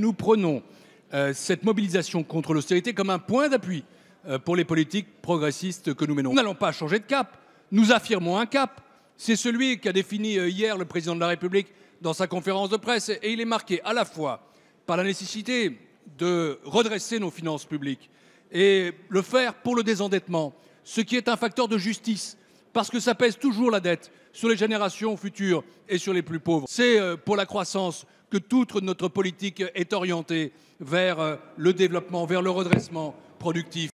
Nous prenons euh, cette mobilisation contre l'austérité comme un point d'appui euh, pour les politiques progressistes que nous menons. Nous n'allons pas changer de cap, nous affirmons un cap. C'est celui qu'a défini euh, hier le président de la République dans sa conférence de presse et il est marqué à la fois par la nécessité de redresser nos finances publiques et le faire pour le désendettement, ce qui est un facteur de justice parce que ça pèse toujours la dette sur les générations futures et sur les plus pauvres. C'est euh, pour la croissance que toute notre politique est orientée vers euh, le développement, vers le redressement productif.